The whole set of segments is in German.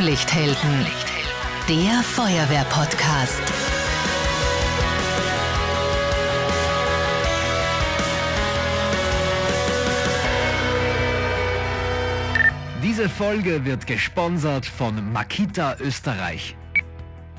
Blaulichthelden, der Feuerwehr-Podcast. Diese Folge wird gesponsert von Makita Österreich.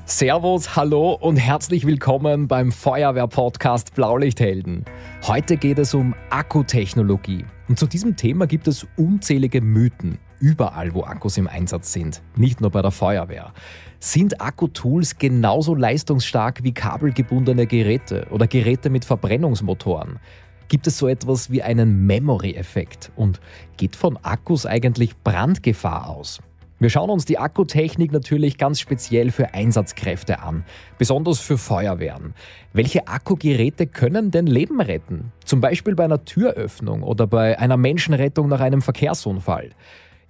Servus, hallo und herzlich willkommen beim Feuerwehr-Podcast Blaulichthelden. Heute geht es um Akkutechnologie. Und zu diesem Thema gibt es unzählige Mythen überall, wo Akkus im Einsatz sind, nicht nur bei der Feuerwehr. Sind Akkutools genauso leistungsstark wie kabelgebundene Geräte oder Geräte mit Verbrennungsmotoren? Gibt es so etwas wie einen Memory-Effekt und geht von Akkus eigentlich Brandgefahr aus? Wir schauen uns die Akkutechnik natürlich ganz speziell für Einsatzkräfte an, besonders für Feuerwehren. Welche Akkugeräte können denn Leben retten? Zum Beispiel bei einer Türöffnung oder bei einer Menschenrettung nach einem Verkehrsunfall.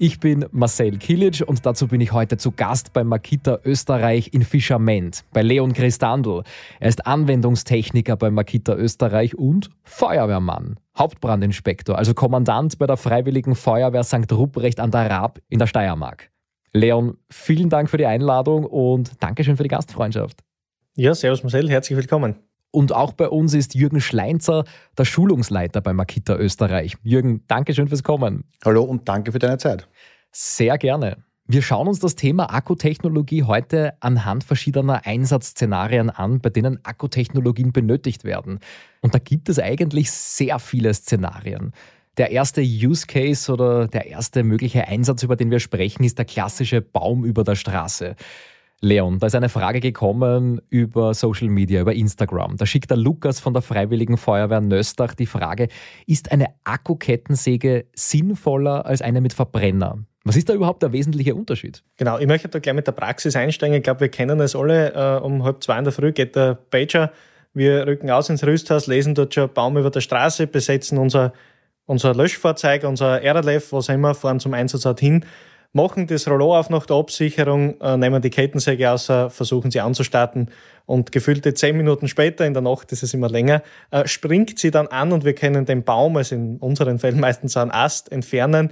Ich bin Marcel Kilic und dazu bin ich heute zu Gast bei Makita Österreich in Fischerment, bei Leon Christandl. Er ist Anwendungstechniker bei Makita Österreich und Feuerwehrmann. Hauptbrandinspektor, also Kommandant bei der Freiwilligen Feuerwehr St. Ruprecht an der Raab in der Steiermark. Leon, vielen Dank für die Einladung und Dankeschön für die Gastfreundschaft. Ja, servus Marcel, herzlich willkommen. Und auch bei uns ist Jürgen Schleinzer, der Schulungsleiter bei Makita Österreich. Jürgen, danke schön fürs Kommen. Hallo und danke für deine Zeit. Sehr gerne. Wir schauen uns das Thema Akkutechnologie heute anhand verschiedener Einsatzszenarien an, bei denen Akkutechnologien benötigt werden. Und da gibt es eigentlich sehr viele Szenarien. Der erste Use Case oder der erste mögliche Einsatz, über den wir sprechen, ist der klassische Baum über der Straße. Leon, da ist eine Frage gekommen über Social Media, über Instagram. Da schickt der Lukas von der Freiwilligen Feuerwehr Nöstach die Frage, ist eine Akkukettensäge sinnvoller als eine mit Verbrenner? Was ist da überhaupt der wesentliche Unterschied? Genau, ich möchte da gleich mit der Praxis einsteigen. Ich glaube, wir kennen es alle. Äh, um halb zwei in der Früh geht der Pager. Wir rücken aus ins Rüsthaus, lesen dort schon Baum über der Straße, besetzen unser, unser Löschfahrzeug, unser RLF, was immer, fahren zum Einsatz dorthin hin machen das Rollo auf nach der Absicherung, äh, nehmen die Kettensäge aus, äh, versuchen sie anzustarten und gefühlte zehn Minuten später, in der Nacht ist es immer länger, äh, springt sie dann an und wir können den Baum, also in unseren Fällen meistens einen Ast, entfernen,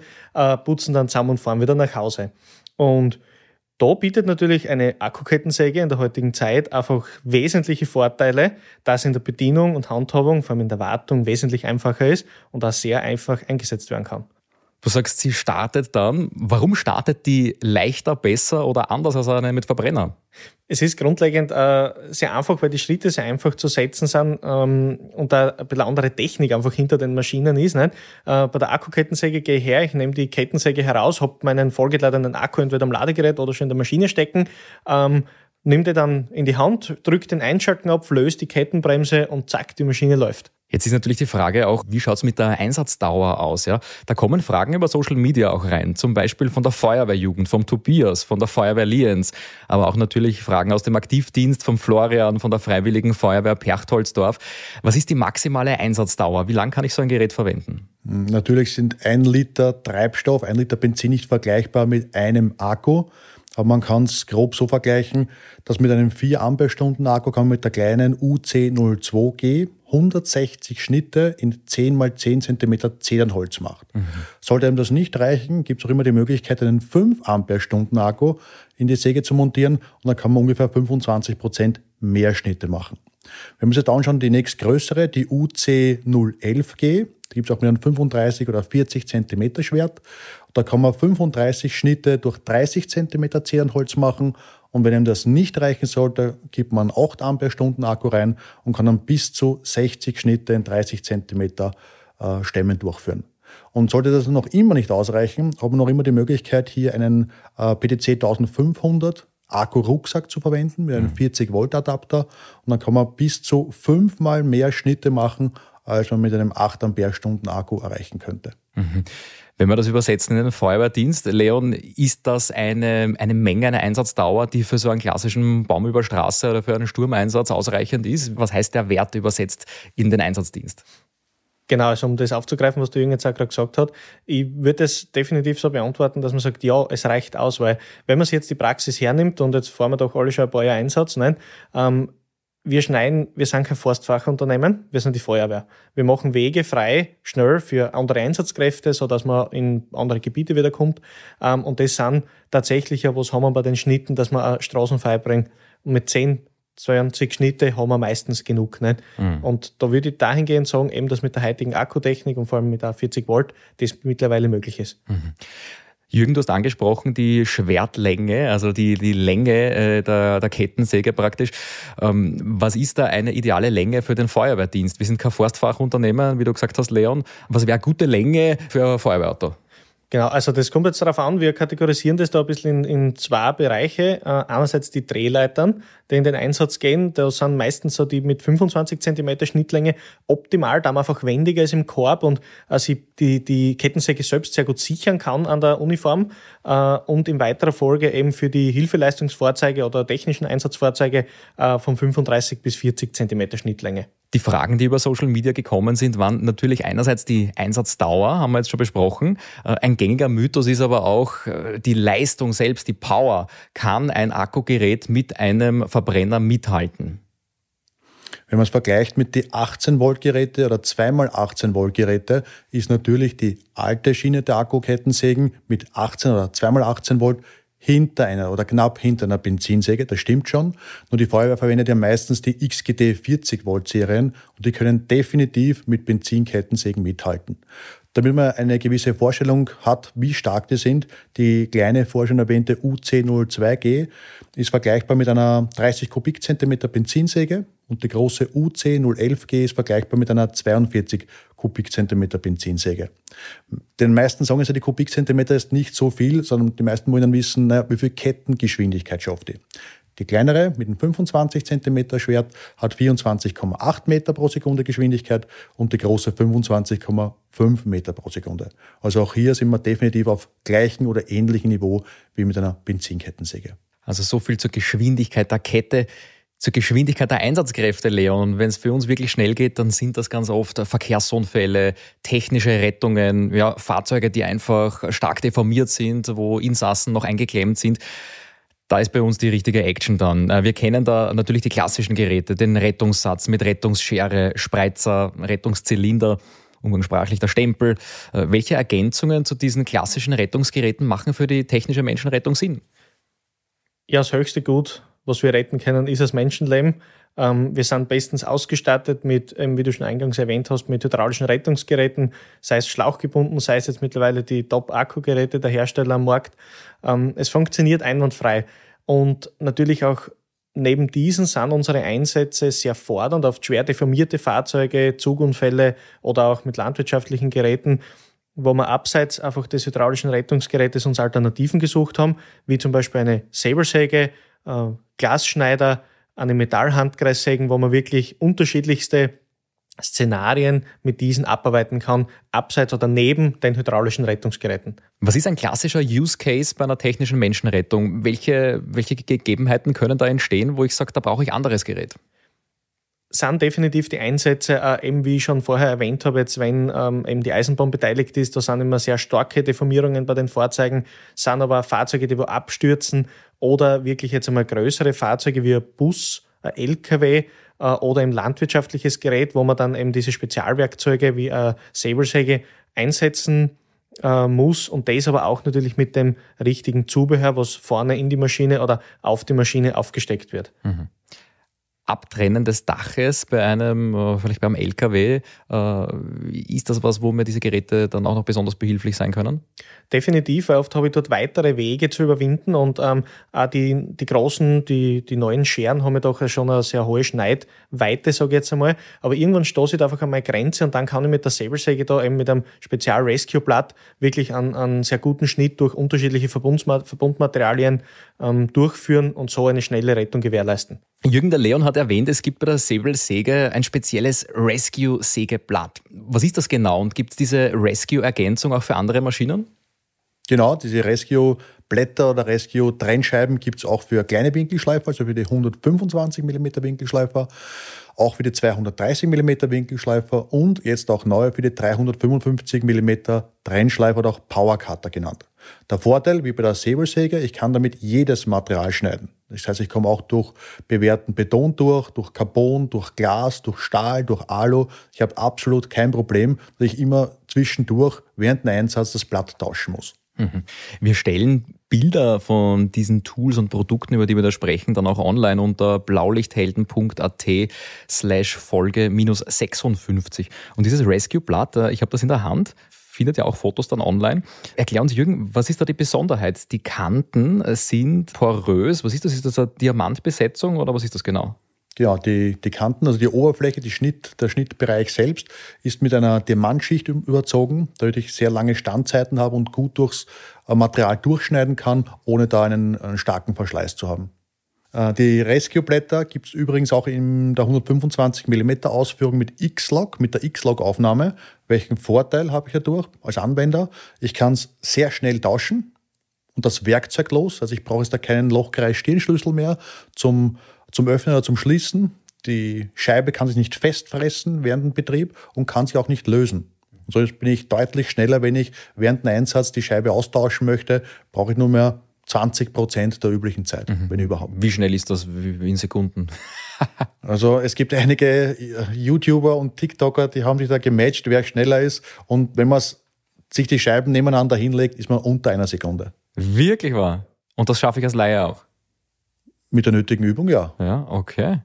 putzen dann zusammen und fahren wieder nach Hause. Und da bietet natürlich eine Akkukettensäge in der heutigen Zeit einfach wesentliche Vorteile, dass in der Bedienung und Handhabung, vor allem in der Wartung, wesentlich einfacher ist und auch sehr einfach eingesetzt werden kann. Du sagst, sie startet dann. Warum startet die leichter, besser oder anders als eine mit Verbrenner? Es ist grundlegend äh, sehr einfach, weil die Schritte sehr einfach zu setzen sind ähm, und da ein bisschen andere Technik einfach hinter den Maschinen ist. Nicht? Äh, bei der Akkukettensäge gehe ich her, ich nehme die Kettensäge heraus, habe meinen vollgeladenen Akku entweder am Ladegerät oder schon in der Maschine stecken, ähm, nehme den dann in die Hand, drücke den Einschaltenknopf, löse die Kettenbremse und zack, die Maschine läuft. Jetzt ist natürlich die Frage auch, wie schaut's mit der Einsatzdauer aus? Ja? Da kommen Fragen über Social Media auch rein, zum Beispiel von der Feuerwehrjugend, vom Tobias, von der Feuerwehr Lienz, aber auch natürlich Fragen aus dem Aktivdienst, vom Florian, von der Freiwilligen Feuerwehr Perchtoldsdorf. Was ist die maximale Einsatzdauer? Wie lange kann ich so ein Gerät verwenden? Hm, natürlich sind ein Liter Treibstoff, ein Liter Benzin nicht vergleichbar mit einem Akku. Aber man kann es grob so vergleichen, dass mit einem 4 Amperestunden Akku kann man mit der kleinen UC02G 160 Schnitte in 10 mal 10 cm Zedernholz macht. Mhm. Sollte einem das nicht reichen, gibt es auch immer die Möglichkeit, einen 5 Amperestunden Akku in die Säge zu montieren und dann kann man ungefähr 25 Prozent mehr Schnitte machen. Wenn wir uns jetzt anschauen, die nächstgrößere, die UC011G, die gibt es auch mit einem 35 oder 40 Zentimeter Schwert. Da kann man 35 Schnitte durch 30 cm Zehrenholz machen und wenn ihm das nicht reichen sollte, gibt man 8 Amperestunden Akku rein und kann dann bis zu 60 Schnitte in 30 cm äh, Stämmen durchführen. Und sollte das noch immer nicht ausreichen, haben wir noch immer die Möglichkeit, hier einen äh, PTC 1500 Akku-Rucksack zu verwenden mit einem 40-Volt-Adapter. Mhm. Und dann kann man bis zu fünfmal mehr Schnitte machen, als man mit einem 8 Amperestunden Akku erreichen könnte. Mhm. Wenn wir das übersetzen in den Feuerwehrdienst, Leon, ist das eine, eine Menge, eine Einsatzdauer, die für so einen klassischen Baum über Straße oder für einen Sturmeinsatz ausreichend ist? Was heißt der Wert übersetzt in den Einsatzdienst? Genau, also um das aufzugreifen, was du Jürgen jetzt auch gerade gesagt hat, ich würde es definitiv so beantworten, dass man sagt, ja, es reicht aus, weil wenn man sich jetzt die Praxis hernimmt und jetzt fahren wir doch alle schon ein paar Jahre Einsatz, nein, ähm, wir schneiden, wir sind kein Forstfachunternehmen, wir sind die Feuerwehr. Wir machen Wege frei, schnell für andere Einsatzkräfte, so dass man in andere Gebiete wiederkommt. Ähm, und das sind tatsächlich, was haben wir bei den Schnitten, dass wir Straßen freibringen. Und mit 10, 20 Schnitte haben wir meistens genug. Nicht? Ne? Mhm. Und da würde ich dahingehend sagen, eben, dass mit der heutigen Akkutechnik und vor allem mit der 40 Volt das mittlerweile möglich ist. Mhm. Jürgen, du hast angesprochen die Schwertlänge, also die, die Länge äh, der, der Kettensäge praktisch. Ähm, was ist da eine ideale Länge für den Feuerwehrdienst? Wir sind kein Forstfachunternehmer, wie du gesagt hast, Leon. Was wäre gute Länge für ein Feuerwehrauto? Genau, also das kommt jetzt darauf an, wir kategorisieren das da ein bisschen in, in zwei Bereiche. Äh, einerseits die Drehleitern, die in den Einsatz gehen. Da sind meistens so die mit 25 Zentimeter Schnittlänge optimal, da man einfach wendiger ist im Korb und also die, die Kettensäge selbst sehr gut sichern kann an der Uniform äh, und in weiterer Folge eben für die Hilfeleistungsfahrzeuge oder technischen Einsatzfahrzeuge äh, von 35 bis 40 Zentimeter Schnittlänge. Die Fragen, die über Social Media gekommen sind, waren natürlich einerseits die Einsatzdauer, haben wir jetzt schon besprochen. Äh, ein gängiger Mythos ist aber auch äh, die Leistung selbst, die Power. Kann ein Akkugerät mit einem Ver Verbrenner mithalten? Wenn man es vergleicht mit den 18 Volt Geräte oder zweimal 18 Volt Geräte, ist natürlich die alte Schiene der Akkukettensägen mit 18 oder zweimal 18 Volt hinter einer oder knapp hinter einer Benzinsäge, das stimmt schon. Nur die Feuerwehr verwendet ja meistens die XGT 40 Volt Serien und die können definitiv mit Benzinkettensägen mithalten. Damit man eine gewisse Vorstellung hat, wie stark die sind, die kleine vorher schon erwähnte UC02G ist vergleichbar mit einer 30 Kubikzentimeter Benzinsäge und die große UC011G ist vergleichbar mit einer 42 Kubikzentimeter Benzinsäge. Den meisten sagen sie, die Kubikzentimeter ist nicht so viel, sondern die meisten wollen dann wissen, naja, wie viel Kettengeschwindigkeit schafft die. Die kleinere mit einem 25 cm Schwert hat 24,8 Meter pro Sekunde Geschwindigkeit und die große 25,5 Meter pro Sekunde. Also auch hier sind wir definitiv auf gleichem oder ähnlichem Niveau wie mit einer Benzinkettensäge. Also so viel zur Geschwindigkeit der Kette, zur Geschwindigkeit der Einsatzkräfte, Leon. Wenn es für uns wirklich schnell geht, dann sind das ganz oft Verkehrsunfälle, technische Rettungen, ja, Fahrzeuge, die einfach stark deformiert sind, wo Insassen noch eingeklemmt sind da ist bei uns die richtige Action dann. Äh, wir kennen da natürlich die klassischen Geräte, den Rettungssatz mit Rettungsschere, Spreizer, Rettungszylinder, umgangssprachlich der Stempel. Äh, welche Ergänzungen zu diesen klassischen Rettungsgeräten machen für die technische Menschenrettung Sinn? ja, das höchste Gut, was wir retten können, ist das Menschenleben. Ähm, wir sind bestens ausgestattet mit, ähm, wie du schon eingangs erwähnt hast, mit hydraulischen Rettungsgeräten, sei es schlauchgebunden, sei es jetzt mittlerweile die Top-Akkugeräte der Hersteller am Markt. Ähm, es funktioniert einwandfrei. Und natürlich auch neben diesen sind unsere Einsätze sehr fordernd auf schwer deformierte Fahrzeuge, Zugunfälle oder auch mit landwirtschaftlichen Geräten wo wir abseits einfach des hydraulischen Rettungsgerätes uns Alternativen gesucht haben, wie zum Beispiel eine Säbelsäge, äh, Glasschneider, eine Metallhandkreissäge, wo man wirklich unterschiedlichste Szenarien mit diesen abarbeiten kann, abseits oder neben den hydraulischen Rettungsgeräten. Was ist ein klassischer Use Case bei einer technischen Menschenrettung? Welche, welche Gegebenheiten können da entstehen, wo ich sage, da brauche ich anderes Gerät? sind definitiv die Einsätze, äh, eben wie ich schon vorher erwähnt habe, jetzt wenn ähm, eben die Eisenbahn beteiligt ist, da sind immer sehr starke Deformierungen bei den Fahrzeugen, sind aber Fahrzeuge, die wo abstürzen oder wirklich jetzt einmal größere Fahrzeuge wie ein Bus, ein LKW äh, oder ein landwirtschaftliches Gerät, wo man dann eben diese Spezialwerkzeuge wie äh, Säbelsäge einsetzen äh, muss und das aber auch natürlich mit dem richtigen Zubehör, was vorne in die Maschine oder auf die Maschine aufgesteckt wird. Mhm. Abtrennen des Daches bei einem, äh, vielleicht beim LKW, äh, ist das was, wo mir diese Geräte dann auch noch besonders behilflich sein können? Definitiv, weil oft habe ich dort weitere Wege zu überwinden und ähm, auch die, die großen, die, die neuen Scheren haben ja doch schon eine sehr hohe Schneidweite, sage ich jetzt einmal. Aber irgendwann stoße ich da einfach an meine Grenze und dann kann ich mit der Säbelsäge da eben mit einem Spezial-Rescue-Blatt wirklich einen, einen sehr guten Schnitt durch unterschiedliche Verbundmaterialien ähm, durchführen und so eine schnelle Rettung gewährleisten. Jürgen der Leon hat erwähnt, es gibt bei der Säbelsäge ein spezielles Rescue-Sägeblatt. Was ist das genau und gibt es diese Rescue-Ergänzung auch für andere Maschinen? Genau, diese Rescue-Blätter oder Rescue-Trennscheiben gibt es auch für kleine Winkelschleifer, also für die 125 mm Winkelschleifer, auch für die 230 mm Winkelschleifer und jetzt auch neu für die 355 mm Trennschleifer oder auch Powercutter genannt. Der Vorteil, wie bei der Säbelsäge, ich kann damit jedes Material schneiden. Das heißt, ich komme auch durch bewährten Beton durch, durch Carbon, durch Glas, durch Stahl, durch Alu. Ich habe absolut kein Problem, dass ich immer zwischendurch während einem Einsatz das Blatt tauschen muss. Mhm. Wir stellen Bilder von diesen Tools und Produkten, über die wir da sprechen, dann auch online unter blaulichthelden.at slash Folge minus 56. Und dieses Rescue-Blatt, äh, ich habe das in der Hand, findet ja auch Fotos dann online. Erklären Sie, Jürgen, was ist da die Besonderheit? Die Kanten äh, sind porös. Was ist das? Ist das eine Diamantbesetzung oder was ist das genau? Ja, die, die Kanten, also die Oberfläche, die Schnitt, der Schnittbereich selbst ist mit einer Diamantschicht überzogen, damit ich sehr lange Standzeiten habe und gut durchs äh, Material durchschneiden kann, ohne da einen, einen starken Verschleiß zu haben. Äh, die Rescue-Blätter gibt es übrigens auch in der 125 mm Ausführung mit X-Log, mit der X-Log-Aufnahme. Welchen Vorteil habe ich dadurch als Anwender? Ich kann es sehr schnell tauschen und das Werkzeug los. Also ich brauche jetzt da keinen Lochkreis-Stirnschlüssel mehr zum, zum Öffnen oder zum Schließen. Die Scheibe kann sich nicht festfressen während dem Betrieb und kann sich auch nicht lösen. Und so bin ich deutlich schneller, wenn ich während dem Einsatz die Scheibe austauschen möchte, brauche ich nur mehr 20 Prozent der üblichen Zeit, mhm. wenn überhaupt. Wie schnell ist das in Sekunden? also es gibt einige äh, YouTuber und TikToker, die haben sich da gematcht, wer schneller ist. Und wenn man sich die Scheiben nebeneinander hinlegt, ist man unter einer Sekunde. Wirklich wahr? Und das schaffe ich als Laie auch? Mit der nötigen Übung, ja. Ja, okay.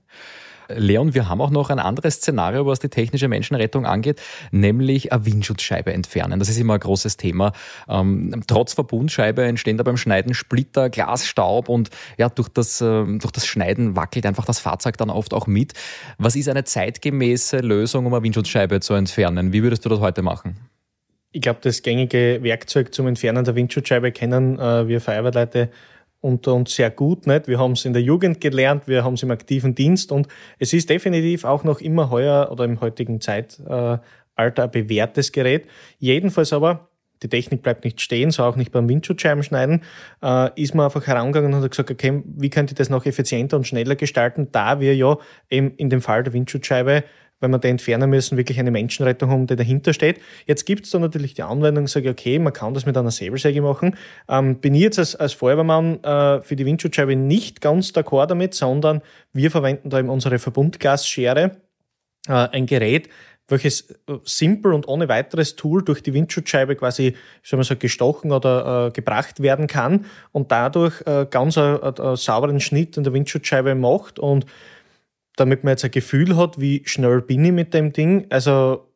Leon, wir haben auch noch ein anderes Szenario, was die technische Menschenrettung angeht, nämlich eine Windschutzscheibe entfernen. Das ist immer ein großes Thema. Ähm, trotz Verbundscheibe entstehen da beim Schneiden Splitter, Glasstaub und ja, durch das, äh, durch das Schneiden wackelt einfach das Fahrzeug dann oft auch mit. Was ist eine zeitgemäße Lösung, um eine Windschutzscheibe zu entfernen? Wie würdest du das heute machen? Ich glaube, das gängige Werkzeug zum Entfernen der Windschutzscheibe kennen äh, wir Feuerwehrleute und, und sehr gut. Nicht? Wir haben es in der Jugend gelernt, wir haben es im aktiven Dienst und es ist definitiv auch noch immer heuer oder im heutigen Zeitalter äh, ein bewährtes Gerät. Jedenfalls aber, die Technik bleibt nicht stehen, so auch nicht beim Windschutzscheibenschneiden, äh, ist man einfach herangegangen und hat gesagt, okay, wie könnte ich das noch effizienter und schneller gestalten, da wir ja eben in dem Fall der Windschutzscheibe weil man den entfernen müssen, wirklich eine Menschenrettung haben, die dahinter steht. Jetzt gibt es da natürlich die Anwendung, sage okay, man kann das mit einer Säbelsäge machen. Ähm, bin ich jetzt als, als Feuerwehrmann äh, für die Windschutzscheibe nicht ganz d'accord damit, sondern wir verwenden da eben unsere Verbundgasschere, äh, ein Gerät, welches äh, simpel und ohne weiteres Tool durch die Windschutzscheibe quasi, soll man sagen, gestochen oder äh, gebracht werden kann und dadurch äh, ganz einen, äh, einen äh, sauberen Schnitt in der Windschutzscheibe macht und damit man jetzt ein Gefühl hat, wie schnell bin ich mit dem Ding. Also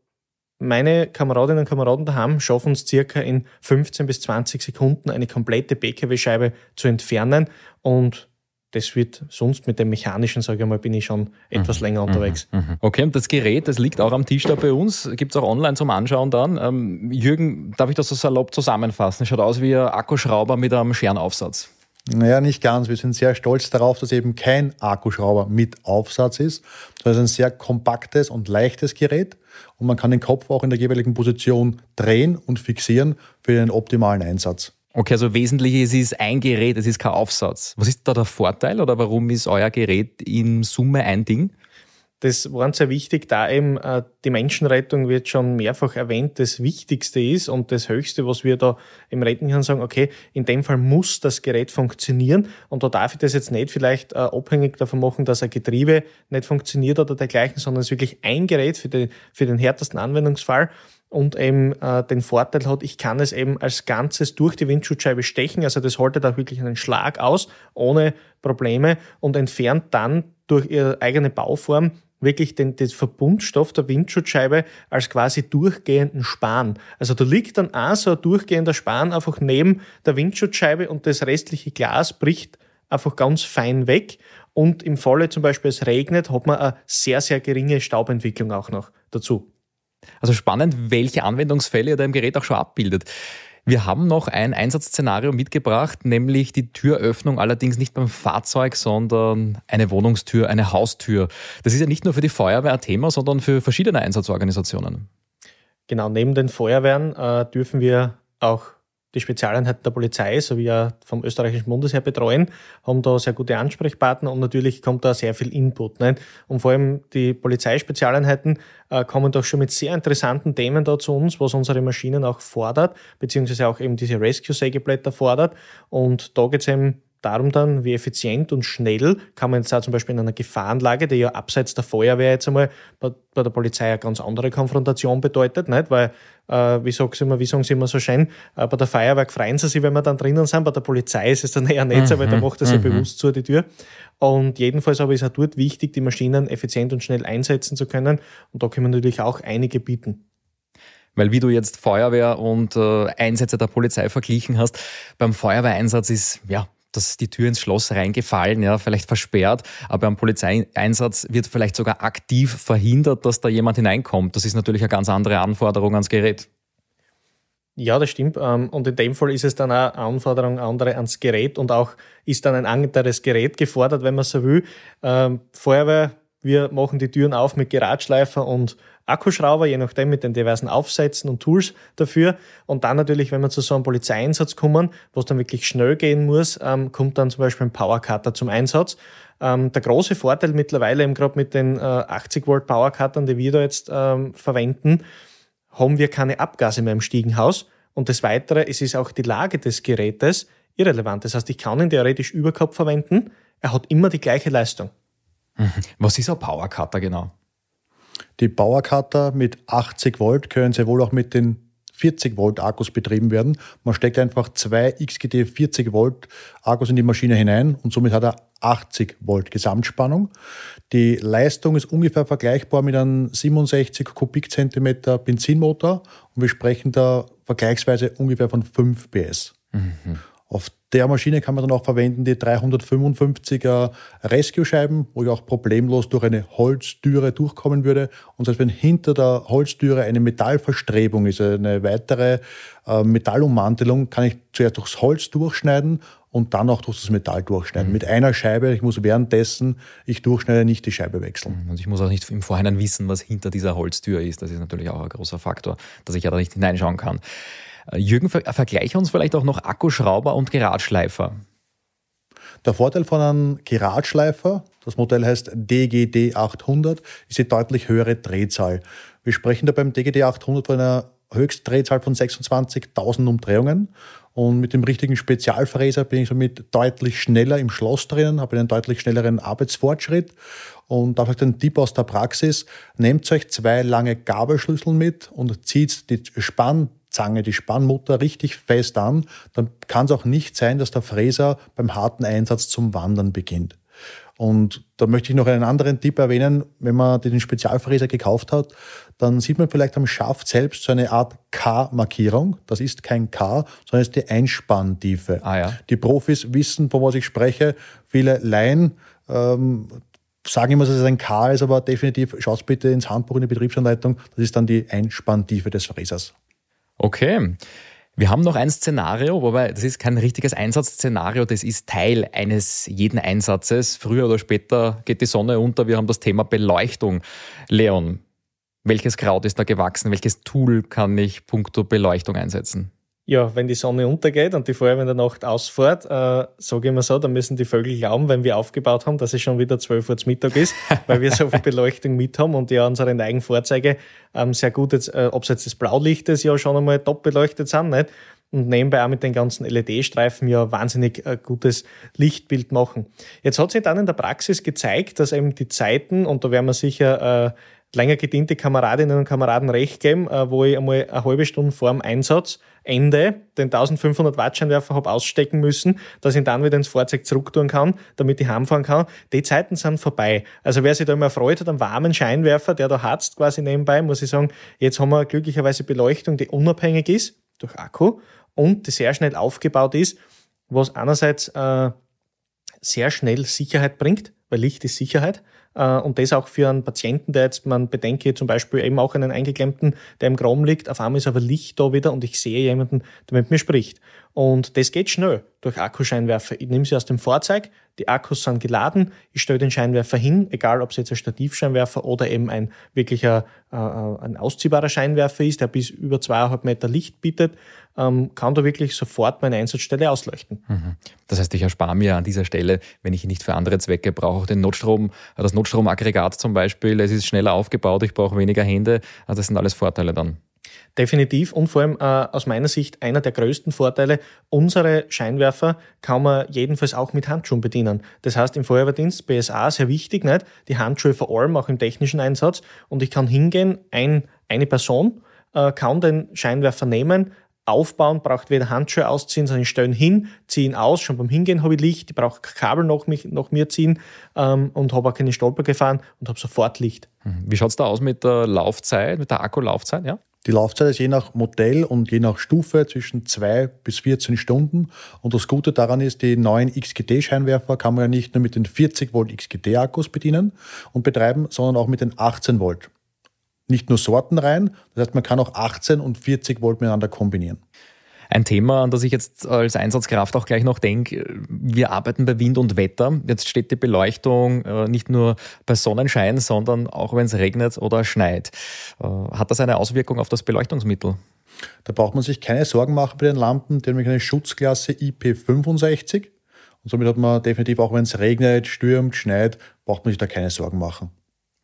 meine Kameradinnen und Kameraden daheim schaffen es circa in 15 bis 20 Sekunden eine komplette pkw scheibe zu entfernen und das wird sonst mit dem mechanischen, sage ich mal, bin ich schon mhm. etwas mhm. länger unterwegs. Mhm. Okay, und das Gerät, das liegt auch am Tisch da bei uns, gibt es auch online zum Anschauen dann. Ähm, Jürgen, darf ich das so salopp zusammenfassen? Schaut aus wie ein Akkuschrauber mit einem Scherenaufsatz. Naja, nicht ganz. Wir sind sehr stolz darauf, dass eben kein Akkuschrauber mit Aufsatz ist, Das ist ein sehr kompaktes und leichtes Gerät. Und man kann den Kopf auch in der jeweiligen Position drehen und fixieren für den optimalen Einsatz. Okay, also wesentlich ist es ein Gerät, es ist kein Aufsatz. Was ist da der Vorteil oder warum ist euer Gerät in Summe ein Ding? Das waren sehr wichtig, da eben äh, die Menschenrettung wird schon mehrfach erwähnt, das Wichtigste ist und das Höchste, was wir da im Retten können, sagen, okay, in dem Fall muss das Gerät funktionieren und da darf ich das jetzt nicht vielleicht äh, abhängig davon machen, dass ein Getriebe nicht funktioniert oder dergleichen, sondern es ist wirklich ein Gerät für den, für den härtesten Anwendungsfall und eben äh, den Vorteil hat, ich kann es eben als Ganzes durch die Windschutzscheibe stechen, also das haltet auch wirklich einen Schlag aus, ohne Probleme und entfernt dann durch ihre eigene Bauform wirklich den, den Verbundstoff der Windschutzscheibe als quasi durchgehenden Span. Also da liegt dann auch so ein durchgehender Span einfach neben der Windschutzscheibe und das restliche Glas bricht einfach ganz fein weg. Und im Falle zum Beispiel es regnet, hat man eine sehr, sehr geringe Staubentwicklung auch noch dazu. Also spannend, welche Anwendungsfälle ihr da im Gerät auch schon abbildet. Wir haben noch ein Einsatzszenario mitgebracht, nämlich die Türöffnung allerdings nicht beim Fahrzeug, sondern eine Wohnungstür, eine Haustür. Das ist ja nicht nur für die Feuerwehr ein Thema, sondern für verschiedene Einsatzorganisationen. Genau, neben den Feuerwehren äh, dürfen wir auch die Spezialeinheiten der Polizei sowie ja vom österreichischen Bundesheer betreuen, haben da sehr gute Ansprechpartner und natürlich kommt da sehr viel Input. Nein? Und vor allem die Polizeispezialeinheiten äh, kommen doch schon mit sehr interessanten Themen da zu uns, was unsere Maschinen auch fordert, beziehungsweise auch eben diese Rescue-Sägeblätter fordert. Und da geht's eben darum dann, wie effizient und schnell kann man jetzt da zum Beispiel in einer Gefahrenlage, die ja abseits der Feuerwehr jetzt einmal bei, bei der Polizei eine ganz andere Konfrontation bedeutet, nicht? weil, äh, wie, sag's immer, wie sagen sie immer so schön, äh, bei der Feuerwehr freuen sie sich, wenn wir dann drinnen sind, bei der Polizei ist es dann eher nicht so, mhm. weil da mhm. macht das sich mhm. bewusst zu die Tür. Und jedenfalls aber ist auch dort wichtig, die Maschinen effizient und schnell einsetzen zu können und da können wir natürlich auch einige bieten. Weil wie du jetzt Feuerwehr und äh, Einsätze der Polizei verglichen hast, beim Feuerwehreinsatz ist ja dass die Tür ins Schloss reingefallen, ja, vielleicht versperrt, aber am Polizeieinsatz wird vielleicht sogar aktiv verhindert, dass da jemand hineinkommt. Das ist natürlich eine ganz andere Anforderung ans Gerät. Ja, das stimmt. Ähm, und in dem Fall ist es dann eine Anforderung andere ans Gerät und auch ist dann ein anderes Gerät gefordert, wenn man so will. Ähm, Feuerwehr, wir machen die Türen auf mit Geradschleifer und Akkuschrauber, je nachdem mit den diversen Aufsätzen und Tools dafür. Und dann natürlich, wenn wir zu so einem Polizeieinsatz kommen, wo es dann wirklich schnell gehen muss, ähm, kommt dann zum Beispiel ein Powercutter zum Einsatz. Ähm, der große Vorteil mittlerweile eben gerade mit den äh, 80 Volt Powercuttern, die wir da jetzt ähm, verwenden, haben wir keine Abgase mehr im Stiegenhaus. Und das Weitere, es ist auch die Lage des Gerätes irrelevant. Das heißt, ich kann ihn theoretisch über Kopf verwenden. Er hat immer die gleiche Leistung. Mhm. Was ist ein Powercutter genau? Die Powercutter mit 80 Volt können sehr wohl auch mit den 40 Volt Akkus betrieben werden. Man steckt einfach zwei XGT 40 Volt Akkus in die Maschine hinein und somit hat er 80 Volt Gesamtspannung. Die Leistung ist ungefähr vergleichbar mit einem 67 Kubikzentimeter Benzinmotor und wir sprechen da vergleichsweise ungefähr von 5 PS. Mhm. Auf der Maschine kann man dann auch verwenden die 355er Rescue-Scheiben, wo ich auch problemlos durch eine Holztüre durchkommen würde. Und selbst wenn hinter der Holztüre eine Metallverstrebung ist, eine weitere äh, Metallummantelung, kann ich zuerst durchs Holz durchschneiden und dann auch durch das Metall durchschneiden. Mhm. Mit einer Scheibe, ich muss währenddessen, ich durchschneide, nicht die Scheibe wechseln. Mhm. Und ich muss auch nicht im Vorhinein wissen, was hinter dieser Holztür ist. Das ist natürlich auch ein großer Faktor, dass ich ja da nicht hineinschauen kann. Äh, Jürgen, ver vergleiche uns vielleicht auch noch Akkuschrauber und Geradschleifer. Der Vorteil von einem Geradschleifer, das Modell heißt DGD 800, ist die deutlich höhere Drehzahl. Wir sprechen da beim DGD 800 von einer Höchstdrehzahl von 26.000 Umdrehungen. Und mit dem richtigen Spezialfräser bin ich somit deutlich schneller im Schloss drinnen, habe einen deutlich schnelleren Arbeitsfortschritt. Und da vielleicht ein Tipp aus der Praxis, nehmt euch zwei lange Gabelschlüssel mit und zieht die Spann Zange die Spannmutter richtig fest an, dann kann es auch nicht sein, dass der Fräser beim harten Einsatz zum Wandern beginnt. Und da möchte ich noch einen anderen Tipp erwähnen. Wenn man den Spezialfräser gekauft hat, dann sieht man vielleicht am Schaft selbst so eine Art K-Markierung. Das ist kein K, sondern ist die Einspanntiefe. Ah, ja. Die Profis wissen, von was ich spreche. Viele Laien ähm, sagen immer, dass es ein K ist, aber definitiv schaut bitte ins Handbuch in der Betriebsanleitung. Das ist dann die Einspanntiefe des Fräsers. Okay. Wir haben noch ein Szenario, wobei das ist kein richtiges Einsatzszenario, das ist Teil eines jeden Einsatzes. Früher oder später geht die Sonne unter. Wir haben das Thema Beleuchtung. Leon, welches Kraut ist da gewachsen? Welches Tool kann ich punkto Beleuchtung einsetzen? ja, wenn die Sonne untergeht und die Feuerwehr in der Nacht ausfährt, äh, sage ich mal so, dann müssen die Vögel glauben, wenn wir aufgebaut haben, dass es schon wieder 12 Uhr Mittag ist, weil wir so viel Beleuchtung mit haben und ja unsere eigenen Fahrzeuge ähm, sehr gut, jetzt, äh, abseits des Blaulichtes ja schon einmal top beleuchtet sind, nicht? Und nebenbei auch mit den ganzen LED-Streifen ja wahnsinnig äh, gutes Lichtbild machen. Jetzt hat sich dann in der Praxis gezeigt, dass eben die Zeiten, und da werden wir sicher äh, länger gediente Kameradinnen und Kameraden recht geben, äh, wo ich einmal eine halbe Stunde vor dem Einsatz Ende den 1500 Watt Scheinwerfer habe ausstecken müssen, dass ich ihn dann wieder ins Fahrzeug zurücktun kann, damit ich heimfahren kann. Die Zeiten sind vorbei. Also wer sich da immer freut hat, am warmen Scheinwerfer, der da hatzt quasi nebenbei, muss ich sagen, jetzt haben wir glücklicherweise Beleuchtung, die unabhängig ist durch Akku und die sehr schnell aufgebaut ist, was einerseits äh, sehr schnell Sicherheit bringt, weil Licht ist Sicherheit. Äh, und das auch für einen Patienten, der jetzt, man bedenke zum Beispiel eben auch einen Eingeklemmten, der im Graum liegt, auf einmal ist aber Licht da wieder und ich sehe jemanden, der mit mir spricht. Und das geht schnell durch Akkuscheinwerfer. Ich nehme sie aus dem Fahrzeug, die Akkus sind geladen, ich stelle den Scheinwerfer hin, egal ob es jetzt ein Stativscheinwerfer oder eben ein wirklicher äh, äh ein ausziehbarer Scheinwerfer ist, der bis über zweieinhalb Meter Licht bietet, ähm, kann da wirklich sofort meine Einsatzstelle ausleuchten. Mhm. Das heißt, ich erspare mir an dieser Stelle, wenn ich ihn nicht für andere Zwecke brauche, den Notstrom, das Notstromaggregat zum Beispiel, es ist schneller aufgebaut, ich brauche weniger Hände, also das sind alles Vorteile dann. Definitiv und vor allem äh, aus meiner Sicht einer der größten Vorteile, unsere Scheinwerfer kann man jedenfalls auch mit Handschuhen bedienen. Das heißt im Feuerwehrdienst, BSA, sehr wichtig, nicht? die Handschuhe vor allem auch im technischen Einsatz und ich kann hingehen, ein, eine Person äh, kann den Scheinwerfer nehmen, aufbauen, braucht weder Handschuhe ausziehen, sondern ich stelle ihn hin, ziehe ihn aus. Schon beim Hingehen habe ich Licht, ich brauche Kabel noch, mich, noch mehr ziehen ähm, und habe auch keine Stolper gefahren und habe sofort Licht. Mhm. Wie schaut es da aus mit der Laufzeit, mit der Akkulaufzeit? Ja? Die Laufzeit ist je nach Modell und je nach Stufe zwischen 2 bis 14 Stunden. Und das Gute daran ist, die neuen XGT-Scheinwerfer kann man ja nicht nur mit den 40 Volt XGT-Akkus bedienen und betreiben, sondern auch mit den 18 Volt nicht nur Sorten rein. Das heißt, man kann auch 18 und 40 Volt miteinander kombinieren. Ein Thema, an das ich jetzt als Einsatzkraft auch gleich noch denke, wir arbeiten bei Wind und Wetter. Jetzt steht die Beleuchtung äh, nicht nur bei Sonnenschein, sondern auch wenn es regnet oder schneit. Äh, hat das eine Auswirkung auf das Beleuchtungsmittel? Da braucht man sich keine Sorgen machen bei den Lampen, die haben nämlich eine Schutzklasse IP65. Und somit hat man definitiv, auch wenn es regnet, stürmt, schneit, braucht man sich da keine Sorgen machen.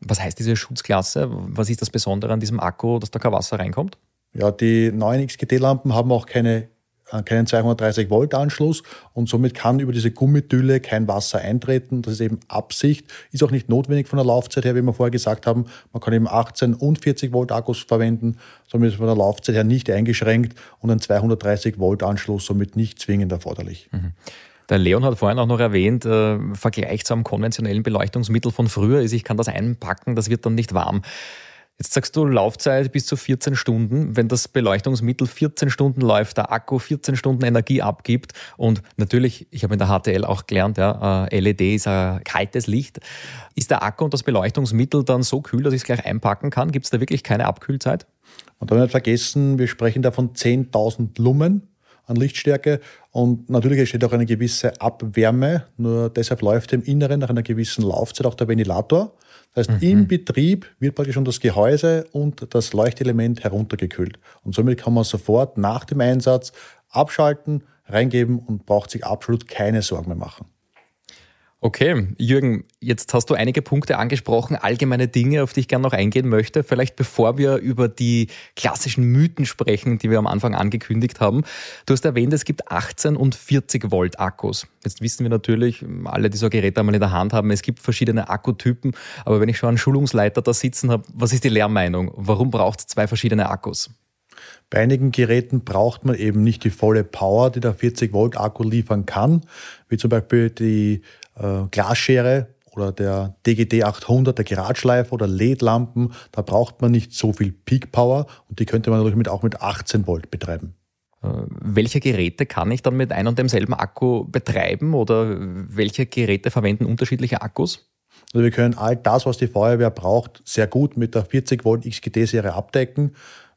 Was heißt diese Schutzklasse? Was ist das Besondere an diesem Akku, dass da kein Wasser reinkommt? Ja, die neuen XGT-Lampen haben auch keine, äh, keinen 230 Volt Anschluss und somit kann über diese Gummidülle kein Wasser eintreten. Das ist eben Absicht, ist auch nicht notwendig von der Laufzeit her, wie wir vorher gesagt haben. Man kann eben 18 und 40 Volt Akkus verwenden, somit ist von der Laufzeit her nicht eingeschränkt und ein 230 Volt Anschluss somit nicht zwingend erforderlich. Mhm. Der Leon hat vorhin auch noch erwähnt, äh, Vergleich zu einem konventionellen Beleuchtungsmittel von früher ist, ich kann das einpacken, das wird dann nicht warm. Jetzt sagst du Laufzeit bis zu 14 Stunden. Wenn das Beleuchtungsmittel 14 Stunden läuft, der Akku 14 Stunden Energie abgibt und natürlich, ich habe in der HTL auch gelernt, ja, äh, LED ist ein kaltes Licht. Ist der Akku und das Beleuchtungsmittel dann so kühl, dass ich es gleich einpacken kann? Gibt es da wirklich keine Abkühlzeit? Und dann nicht vergessen, wir sprechen da von 10.000 Lumen an Lichtstärke. Und natürlich entsteht auch eine gewisse Abwärme. Nur deshalb läuft im Inneren nach einer gewissen Laufzeit auch der Ventilator. Das heißt, mhm. im Betrieb wird praktisch schon das Gehäuse und das Leuchtelement heruntergekühlt. Und somit kann man sofort nach dem Einsatz abschalten, reingeben und braucht sich absolut keine Sorgen mehr machen. Okay, Jürgen, jetzt hast du einige Punkte angesprochen, allgemeine Dinge, auf die ich gerne noch eingehen möchte. Vielleicht bevor wir über die klassischen Mythen sprechen, die wir am Anfang angekündigt haben. Du hast erwähnt, es gibt 18 und 40 Volt Akkus. Jetzt wissen wir natürlich, alle, die so Geräte einmal in der Hand haben, es gibt verschiedene Akkutypen. Aber wenn ich schon einen Schulungsleiter da sitzen habe, was ist die Lehrmeinung? Warum braucht es zwei verschiedene Akkus? Bei einigen Geräten braucht man eben nicht die volle Power, die der 40 Volt Akku liefern kann, wie zum Beispiel die äh, Glasschere oder der DGD 800, der Geradschleifer oder LED-Lampen, da braucht man nicht so viel Peak Power und die könnte man natürlich mit, auch mit 18 Volt betreiben. Äh, welche Geräte kann ich dann mit einem und demselben Akku betreiben oder welche Geräte verwenden unterschiedliche Akkus? Also wir können all das, was die Feuerwehr braucht, sehr gut mit der 40 Volt XGT-Serie abdecken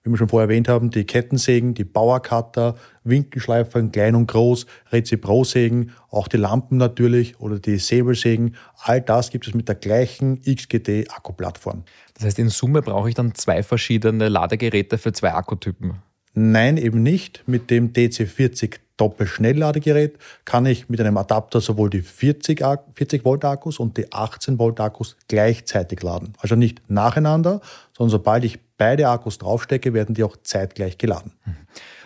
wie wir schon vorher erwähnt haben, die Kettensägen, die Bauercutter, Winkelschleifer, klein und groß, Reziprosägen, auch die Lampen natürlich oder die Säbelsägen. All das gibt es mit der gleichen XGT-Akkuplattform. Das heißt, in Summe brauche ich dann zwei verschiedene Ladegeräte für zwei Akkutypen. Nein, eben nicht. Mit dem DC40 Doppelschnellladegerät kann ich mit einem Adapter sowohl die 40, 40 Volt Akkus und die 18 Volt Akkus gleichzeitig laden. Also nicht nacheinander, sondern sobald ich beide Akkus draufstecke, werden die auch zeitgleich geladen.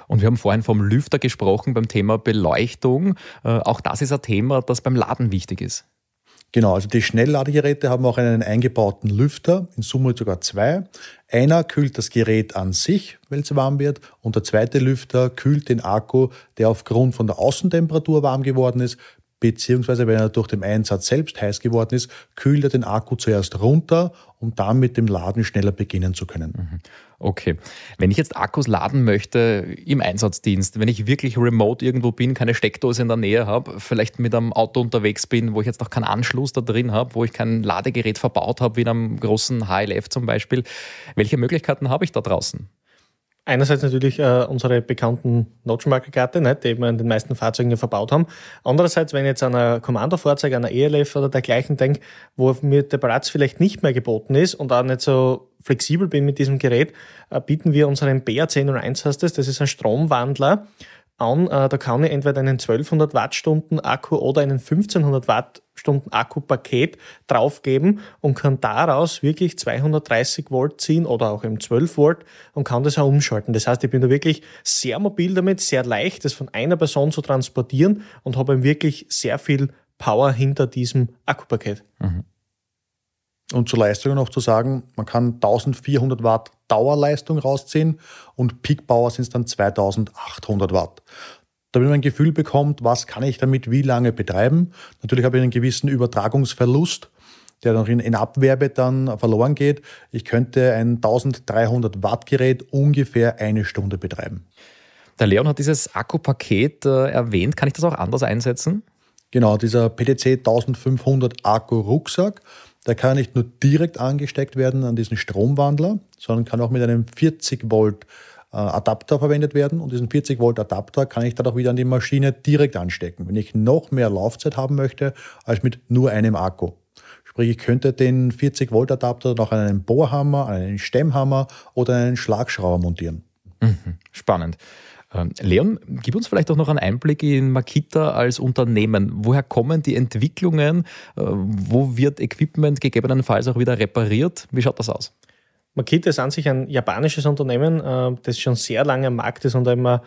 Und wir haben vorhin vom Lüfter gesprochen beim Thema Beleuchtung. Äh, auch das ist ein Thema, das beim Laden wichtig ist. Genau, also die Schnellladegeräte haben auch einen eingebauten Lüfter, in Summe sogar zwei. Einer kühlt das Gerät an sich, weil es warm wird, und der zweite Lüfter kühlt den Akku, der aufgrund von der Außentemperatur warm geworden ist, beziehungsweise wenn er durch den Einsatz selbst heiß geworden ist, kühlt er den Akku zuerst runter, um dann mit dem Laden schneller beginnen zu können. Mhm. Okay. Wenn ich jetzt Akkus laden möchte im Einsatzdienst, wenn ich wirklich remote irgendwo bin, keine Steckdose in der Nähe habe, vielleicht mit einem Auto unterwegs bin, wo ich jetzt noch keinen Anschluss da drin habe, wo ich kein Ladegerät verbaut habe, wie in einem großen HLF zum Beispiel, welche Möglichkeiten habe ich da draußen? Einerseits natürlich äh, unsere bekannten Notchmarkerkarte, ne, die wir in den meisten Fahrzeugen ja verbaut haben. Andererseits, wenn ich jetzt an ein Kommandofahrzeug, an ein ELF oder dergleichen denke, wo mir der Platz vielleicht nicht mehr geboten ist und auch nicht so flexibel bin mit diesem Gerät, äh, bieten wir unseren BA1001, heißt das, das ist ein Stromwandler, an. Äh, da kann ich entweder einen 1200 Wattstunden Akku oder einen 1500 Wattstunden Akku Paket draufgeben und kann daraus wirklich 230 Volt ziehen oder auch im 12 Volt und kann das auch umschalten. Das heißt, ich bin da wirklich sehr mobil damit, sehr leicht, das von einer Person zu transportieren und habe wirklich sehr viel Power hinter diesem Akkupaket. Mhm. Und zur Leistung noch zu sagen, man kann 1400 Watt Dauerleistung rausziehen und Peak Power sind es dann 2800 Watt. Damit man ein Gefühl bekommt, was kann ich damit wie lange betreiben. Natürlich habe ich einen gewissen Übertragungsverlust, der dann in, in Abwerbe dann verloren geht. Ich könnte ein 1300 Watt Gerät ungefähr eine Stunde betreiben. Der Leon hat dieses Akkupaket äh, erwähnt. Kann ich das auch anders einsetzen? Genau, dieser PTC 1500 Akku-Rucksack der kann nicht nur direkt angesteckt werden an diesen Stromwandler, sondern kann auch mit einem 40 Volt äh, Adapter verwendet werden und diesen 40 Volt Adapter kann ich dann auch wieder an die Maschine direkt anstecken, wenn ich noch mehr Laufzeit haben möchte als mit nur einem Akku. Sprich, ich könnte den 40 Volt Adapter noch an einen Bohrhammer, an einen Stemmhammer oder an einen Schlagschrauber montieren. Mhm. Spannend. Ähm, Leon, gib uns vielleicht auch noch einen Einblick in Makita als Unternehmen. Woher kommen die Entwicklungen? Äh, wo wird Equipment gegebenenfalls auch wieder repariert? Wie schaut das aus? Makita ist an sich ein japanisches Unternehmen, äh, das schon sehr lange am Markt ist und immer,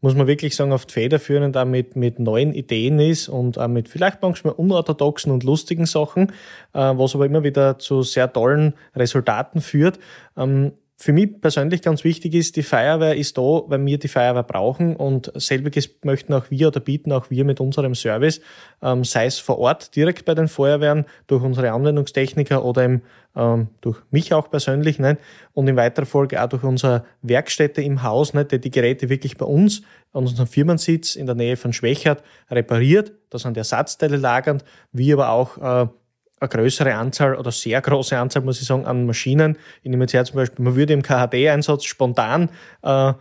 muss man wirklich sagen, oft federführend auch mit neuen Ideen ist und auch mit vielleicht manchmal unorthodoxen und lustigen Sachen, äh, was aber immer wieder zu sehr tollen Resultaten führt. Ähm, für mich persönlich ganz wichtig ist, die Feuerwehr ist da, weil wir die Feuerwehr brauchen und selbiges möchten auch wir oder bieten auch wir mit unserem Service, ähm, sei es vor Ort direkt bei den Feuerwehren, durch unsere Anwendungstechniker oder im, ähm, durch mich auch persönlich nein, und in weiterer Folge auch durch unsere Werkstätte im Haus, nicht, ne, der die Geräte wirklich bei uns an unserem Firmensitz in der Nähe von Schwächert repariert, da sind Ersatzteile lagernd, wie aber auch äh, eine größere Anzahl oder sehr große Anzahl, muss ich sagen, an Maschinen. Ich nehme jetzt her zum Beispiel, man würde im KHD-Einsatz spontan äh, äh,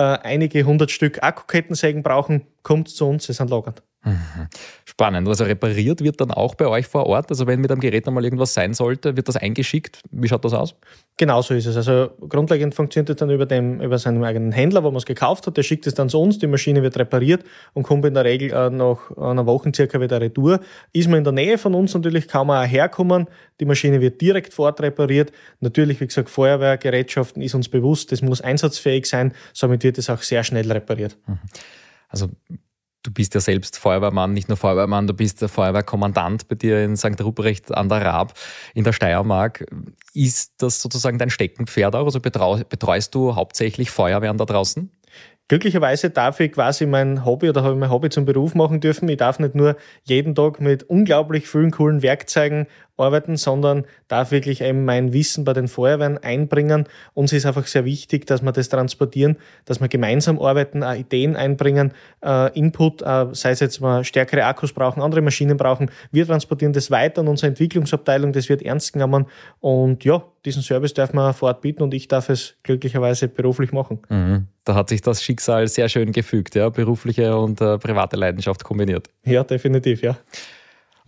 einige hundert Stück Akkukettensägen brauchen, kommt zu uns, sie sind lagert. Mhm. Spannend. Also repariert wird dann auch bei euch vor Ort. Also wenn mit einem Gerät einmal irgendwas sein sollte, wird das eingeschickt. Wie schaut das aus? Genau so ist es. Also grundlegend funktioniert es dann über, dem, über seinen eigenen Händler, wo man es gekauft hat. Der schickt es dann zu uns, die Maschine wird repariert und kommt in der Regel äh, nach einer Woche circa wieder retour. Ist man in der Nähe von uns natürlich, kann man auch herkommen. Die Maschine wird direkt vor Ort repariert. Natürlich, wie gesagt, Feuerwehrgerätschaften ist uns bewusst, das muss einsatzfähig sein. Somit wird es auch sehr schnell repariert. Mhm. Also du bist ja selbst Feuerwehrmann, nicht nur Feuerwehrmann, du bist der Feuerwehrkommandant bei dir in St. Ruprecht an der Raab in der Steiermark. Ist das sozusagen dein Steckenpferd auch? Also betreust du hauptsächlich Feuerwehren da draußen? Glücklicherweise darf ich quasi mein Hobby oder habe ich mein Hobby zum Beruf machen dürfen. Ich darf nicht nur jeden Tag mit unglaublich vielen coolen Werkzeugen arbeiten, sondern darf wirklich eben mein Wissen bei den Feuerwehren einbringen. Uns ist einfach sehr wichtig, dass wir das transportieren, dass wir gemeinsam arbeiten, auch Ideen einbringen, äh, Input, äh, sei es jetzt mal stärkere Akkus brauchen, andere Maschinen brauchen. Wir transportieren das weiter an unsere Entwicklungsabteilung, das wird ernst genommen und ja, diesen Service darf man vor Ort bieten und ich darf es glücklicherweise beruflich machen. Mhm. Da hat sich das Schicksal sehr schön gefügt, ja, berufliche und äh, private Leidenschaft kombiniert. Ja, definitiv, ja.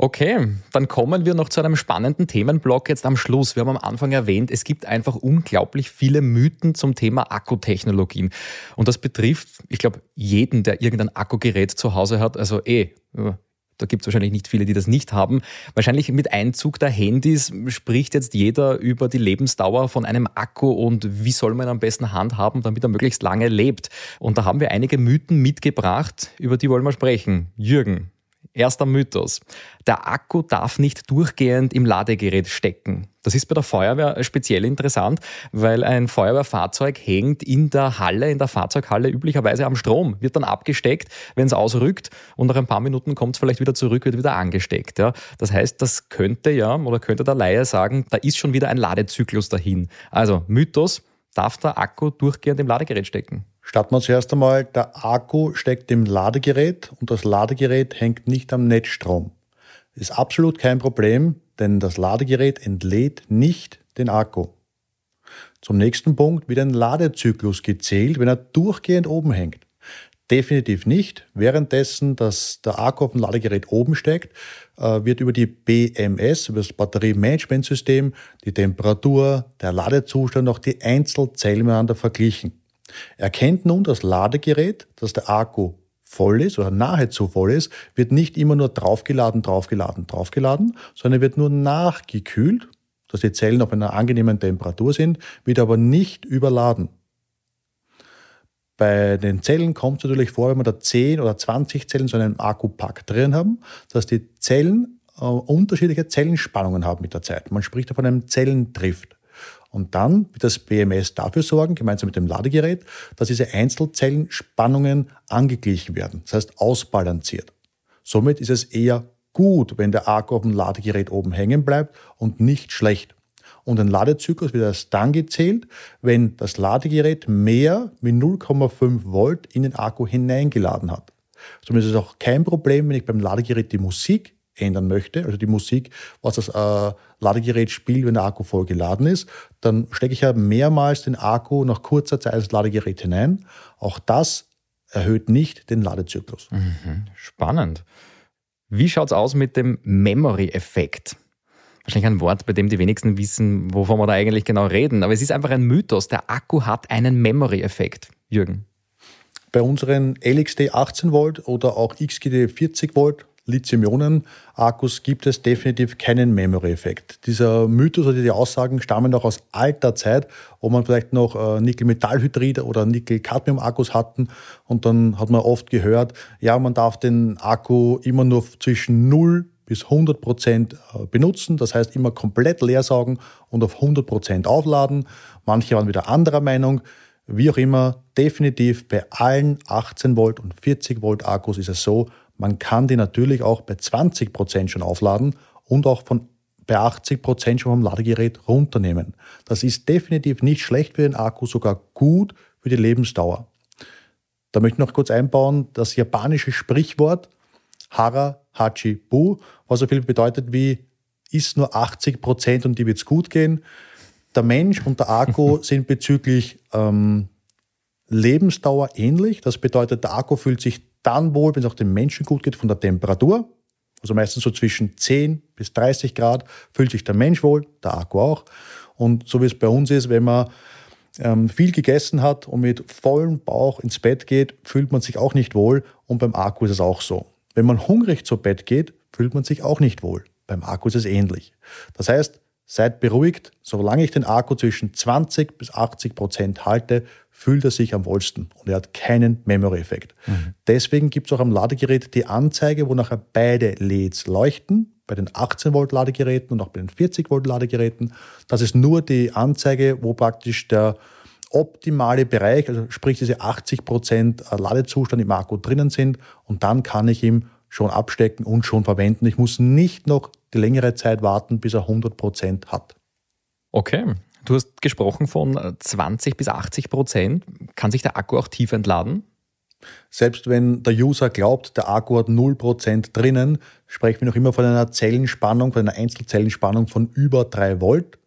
Okay, dann kommen wir noch zu einem spannenden Themenblock jetzt am Schluss. Wir haben am Anfang erwähnt, es gibt einfach unglaublich viele Mythen zum Thema Akkutechnologien. Und das betrifft, ich glaube, jeden, der irgendein Akkugerät zu Hause hat. Also eh, da gibt es wahrscheinlich nicht viele, die das nicht haben. Wahrscheinlich mit Einzug der Handys spricht jetzt jeder über die Lebensdauer von einem Akku und wie soll man am besten handhaben, damit er möglichst lange lebt. Und da haben wir einige Mythen mitgebracht, über die wollen wir sprechen. Jürgen, Erster Mythos. Der Akku darf nicht durchgehend im Ladegerät stecken. Das ist bei der Feuerwehr äh, speziell interessant, weil ein Feuerwehrfahrzeug hängt in der Halle, in der Fahrzeughalle üblicherweise am Strom, wird dann abgesteckt, wenn es ausrückt und nach ein paar Minuten kommt es vielleicht wieder zurück, wird wieder angesteckt. Ja. Das heißt, das könnte ja oder könnte der Laie sagen, da ist schon wieder ein Ladezyklus dahin. Also Mythos, darf der Akku durchgehend im Ladegerät stecken. Starten wir zuerst einmal, der Akku steckt im Ladegerät und das Ladegerät hängt nicht am Netzstrom. Ist absolut kein Problem, denn das Ladegerät entlädt nicht den Akku. Zum nächsten Punkt wird ein Ladezyklus gezählt, wenn er durchgehend oben hängt. Definitiv nicht. Währenddessen, dass der Akku auf dem Ladegerät oben steckt, äh, wird über die BMS, über das Batteriemanagementsystem, die Temperatur, der Ladezustand, und auch die Einzelzellen miteinander verglichen. Erkennt nun das Ladegerät, dass der Akku voll ist oder nahezu voll ist, wird nicht immer nur draufgeladen, draufgeladen, draufgeladen, sondern wird nur nachgekühlt, dass die Zellen auf einer angenehmen Temperatur sind, wird aber nicht überladen. Bei den Zellen kommt es natürlich vor, wenn wir da 10 oder 20 Zellen so einem Akkupack drin haben, dass die Zellen äh, unterschiedliche Zellenspannungen haben mit der Zeit. Man spricht von einem Zellendrift. Und dann wird das BMS dafür sorgen, gemeinsam mit dem Ladegerät, dass diese Einzelzellenspannungen angeglichen werden, das heißt ausbalanciert. Somit ist es eher gut, wenn der Akku auf dem Ladegerät oben hängen bleibt und nicht schlecht. Und ein Ladezyklus wird erst dann gezählt, wenn das Ladegerät mehr mit 0,5 Volt in den Akku hineingeladen hat. Somit ist es auch kein Problem, wenn ich beim Ladegerät die Musik ändern möchte, also die Musik, was das äh, Ladegerät spielt, wenn der Akku voll geladen ist, dann stecke ich ja mehrmals den Akku nach kurzer Zeit ins Ladegerät hinein. Auch das erhöht nicht den Ladezyklus. Mhm. Spannend. Wie schaut es aus mit dem Memory-Effekt? Wahrscheinlich ein Wort, bei dem die wenigsten wissen, wovon wir da eigentlich genau reden. Aber es ist einfach ein Mythos. Der Akku hat einen Memory-Effekt, Jürgen. Bei unseren LXD 18 Volt oder auch XGD 40 Volt Lithium-Ionen-Akkus gibt es definitiv keinen Memory-Effekt. Dieser Mythos oder die Aussagen stammen noch aus alter Zeit, wo man vielleicht noch äh, Nickel-Metallhydrid oder Nickel-Cadmium-Akkus hatten. Und dann hat man oft gehört, ja, man darf den Akku immer nur zwischen 0 bis 100 Prozent äh, benutzen, das heißt immer komplett leersaugen und auf 100 Prozent aufladen. Manche waren wieder anderer Meinung. Wie auch immer, definitiv bei allen 18 Volt und 40 Volt Akkus ist es so, man kann die natürlich auch bei 20 Prozent schon aufladen und auch von bei 80 Prozent schon vom Ladegerät runternehmen. Das ist definitiv nicht schlecht für den Akku, sogar gut für die Lebensdauer. Da möchte ich noch kurz einbauen das japanische Sprichwort Hara Hachi Bu, was so viel bedeutet wie ist nur 80 Prozent und die es gut gehen. Der Mensch und der Akku sind bezüglich ähm, Lebensdauer ähnlich. Das bedeutet, der Akku fühlt sich dann wohl, wenn es auch den Menschen gut geht, von der Temperatur. Also meistens so zwischen 10 bis 30 Grad fühlt sich der Mensch wohl, der Akku auch. Und so wie es bei uns ist, wenn man ähm, viel gegessen hat und mit vollem Bauch ins Bett geht, fühlt man sich auch nicht wohl. Und beim Akku ist es auch so. Wenn man hungrig zu Bett geht, fühlt man sich auch nicht wohl. Beim Akku ist es ähnlich. Das heißt, Seid beruhigt, solange ich den Akku zwischen 20 bis 80 Prozent halte, fühlt er sich am wohlsten und er hat keinen Memory-Effekt. Mhm. Deswegen gibt es auch am Ladegerät die Anzeige, wo nachher beide LEDs leuchten, bei den 18-Volt-Ladegeräten und auch bei den 40-Volt-Ladegeräten. Das ist nur die Anzeige, wo praktisch der optimale Bereich, also sprich diese 80% Prozent äh, Ladezustand im Akku drinnen sind und dann kann ich ihm schon abstecken und schon verwenden. Ich muss nicht noch die längere Zeit warten, bis er 100 Prozent hat. Okay. Du hast gesprochen von 20 bis 80 Prozent. Kann sich der Akku auch tief entladen? Selbst wenn der User glaubt, der Akku hat 0% Prozent drinnen, sprechen wir noch immer von einer Zellenspannung, von einer Einzelzellenspannung von über 3 Volt.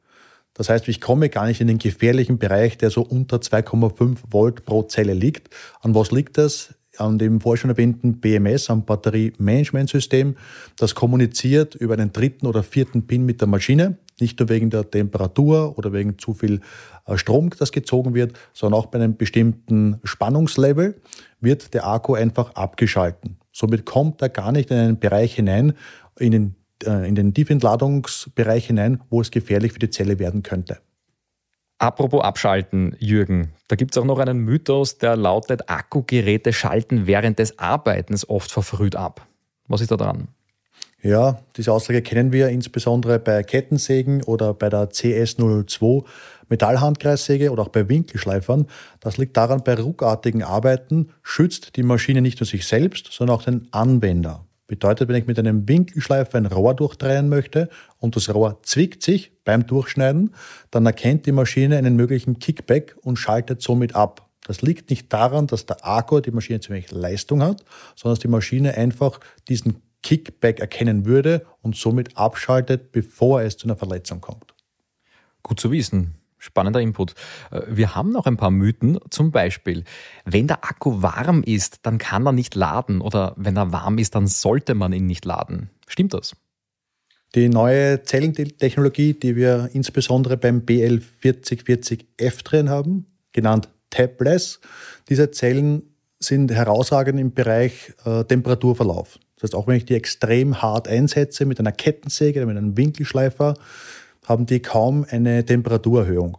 Das heißt, ich komme gar nicht in den gefährlichen Bereich, der so unter 2,5 Volt pro Zelle liegt. An was liegt das? an dem vorher schon erwähnten BMS, am Batterie-Management-System, das kommuniziert über einen dritten oder vierten Pin mit der Maschine. Nicht nur wegen der Temperatur oder wegen zu viel äh, Strom, das gezogen wird, sondern auch bei einem bestimmten Spannungslevel wird der Akku einfach abgeschalten. Somit kommt er gar nicht in einen Bereich hinein, in den, äh, in den Tiefentladungsbereich hinein, wo es gefährlich für die Zelle werden könnte. Apropos abschalten, Jürgen, da gibt es auch noch einen Mythos, der lautet, Akkugeräte schalten während des Arbeitens oft verfrüht ab. Was ist da dran? Ja, diese Aussage kennen wir insbesondere bei Kettensägen oder bei der CS02 Metallhandkreissäge oder auch bei Winkelschleifern. Das liegt daran, bei ruckartigen Arbeiten schützt die Maschine nicht nur sich selbst, sondern auch den Anwender. Bedeutet, wenn ich mit einem Winkelschleifer ein Rohr durchdrehen möchte und das Rohr zwickt sich beim Durchschneiden, dann erkennt die Maschine einen möglichen Kickback und schaltet somit ab. Das liegt nicht daran, dass der Akku, die Maschine zu wenig Leistung hat, sondern dass die Maschine einfach diesen Kickback erkennen würde und somit abschaltet, bevor es zu einer Verletzung kommt. Gut zu wissen. Spannender Input. Äh, wir haben noch ein paar Mythen. Zum Beispiel, wenn der Akku warm ist, dann kann er nicht laden. Oder wenn er warm ist, dann sollte man ihn nicht laden. Stimmt das? Die neue Zellentechnologie, die wir insbesondere beim BL4040F drin haben, genannt Tabless, diese Zellen sind herausragend im Bereich äh, Temperaturverlauf. Das heißt, auch wenn ich die extrem hart einsetze mit einer Kettensäge oder mit einem Winkelschleifer, haben die kaum eine Temperaturerhöhung.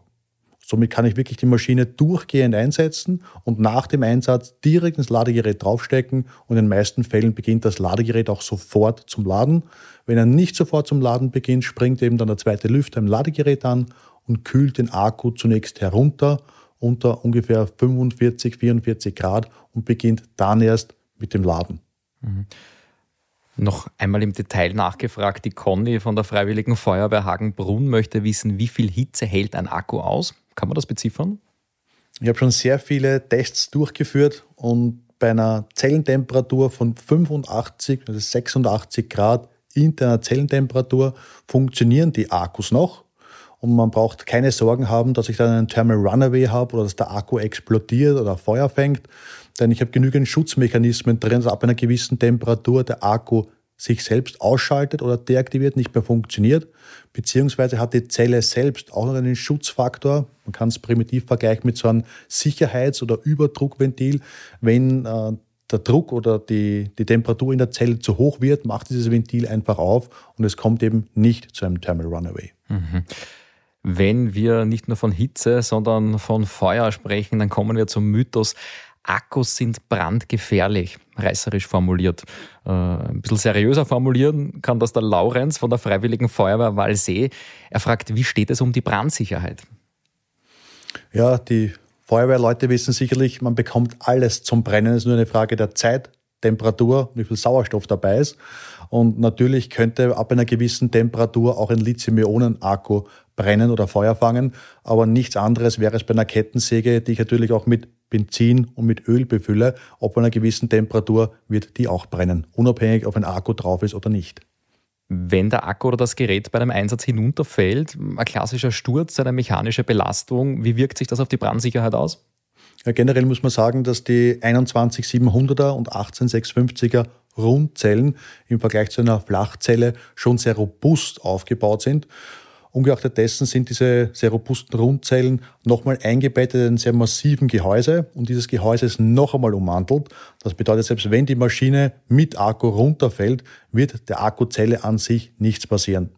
Somit kann ich wirklich die Maschine durchgehend einsetzen und nach dem Einsatz direkt ins Ladegerät draufstecken und in den meisten Fällen beginnt das Ladegerät auch sofort zum Laden. Wenn er nicht sofort zum Laden beginnt, springt eben dann der zweite Lüfter im Ladegerät an und kühlt den Akku zunächst herunter unter ungefähr 45, 44 Grad und beginnt dann erst mit dem Laden. Mhm. Noch einmal im Detail nachgefragt, die Conny von der Freiwilligen Feuerwehr Hagenbrunn möchte wissen, wie viel Hitze hält ein Akku aus? Kann man das beziffern? Ich habe schon sehr viele Tests durchgeführt und bei einer Zellentemperatur von 85, also 86 Grad interner Zellentemperatur funktionieren die Akkus noch und man braucht keine Sorgen haben, dass ich dann einen Thermal Runaway habe oder dass der Akku explodiert oder Feuer fängt denn ich habe genügend Schutzmechanismen drin, dass ab einer gewissen Temperatur der Akku sich selbst ausschaltet oder deaktiviert, nicht mehr funktioniert, beziehungsweise hat die Zelle selbst auch noch einen Schutzfaktor. Man kann es primitiv vergleichen mit so einem Sicherheits- oder Überdruckventil. Wenn äh, der Druck oder die, die Temperatur in der Zelle zu hoch wird, macht dieses Ventil einfach auf und es kommt eben nicht zu einem Thermal Runaway. Mhm. Wenn wir nicht nur von Hitze, sondern von Feuer sprechen, dann kommen wir zum Mythos Akkus sind brandgefährlich, reißerisch formuliert. Äh, ein bisschen seriöser formulieren kann das der Laurenz von der Freiwilligen Feuerwehr Walsee. Er fragt, wie steht es um die Brandsicherheit? Ja, die Feuerwehrleute wissen sicherlich, man bekommt alles zum Brennen. Es ist nur eine Frage der Zeit, Temperatur, wie viel Sauerstoff dabei ist. Und natürlich könnte ab einer gewissen Temperatur auch ein Lithium-Ionen-Akku brennen oder Feuer fangen. Aber nichts anderes wäre es bei einer Kettensäge, die ich natürlich auch mit Benzin und mit Öl befülle, ob ab einer gewissen Temperatur wird die auch brennen, unabhängig ob ein Akku drauf ist oder nicht. Wenn der Akku oder das Gerät bei einem Einsatz hinunterfällt, ein klassischer Sturz, eine mechanische Belastung, wie wirkt sich das auf die Brandsicherheit aus? Ja, generell muss man sagen, dass die 21700er und 18650er Rundzellen im Vergleich zu einer Flachzelle schon sehr robust aufgebaut sind. Ungeachtet dessen sind diese sehr robusten Rundzellen nochmal eingebettet in sehr massiven Gehäuse und dieses Gehäuse ist noch einmal ummantelt. Das bedeutet, selbst wenn die Maschine mit Akku runterfällt, wird der Akkuzelle an sich nichts passieren.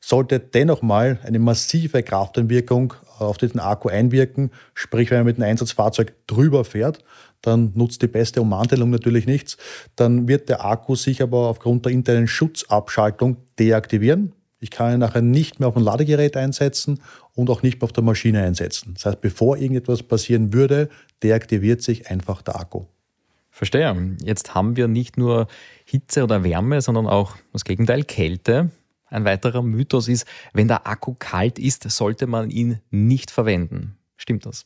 Sollte dennoch mal eine massive Krafteinwirkung auf diesen Akku einwirken, sprich wenn man mit einem Einsatzfahrzeug drüber fährt, dann nutzt die beste Ummantelung natürlich nichts. Dann wird der Akku sich aber aufgrund der internen Schutzabschaltung deaktivieren. Ich kann ihn nachher nicht mehr auf dem Ladegerät einsetzen und auch nicht mehr auf der Maschine einsetzen. Das heißt, bevor irgendetwas passieren würde, deaktiviert sich einfach der Akku. Verstehe. Jetzt haben wir nicht nur Hitze oder Wärme, sondern auch das Gegenteil, Kälte. Ein weiterer Mythos ist, wenn der Akku kalt ist, sollte man ihn nicht verwenden. Stimmt das?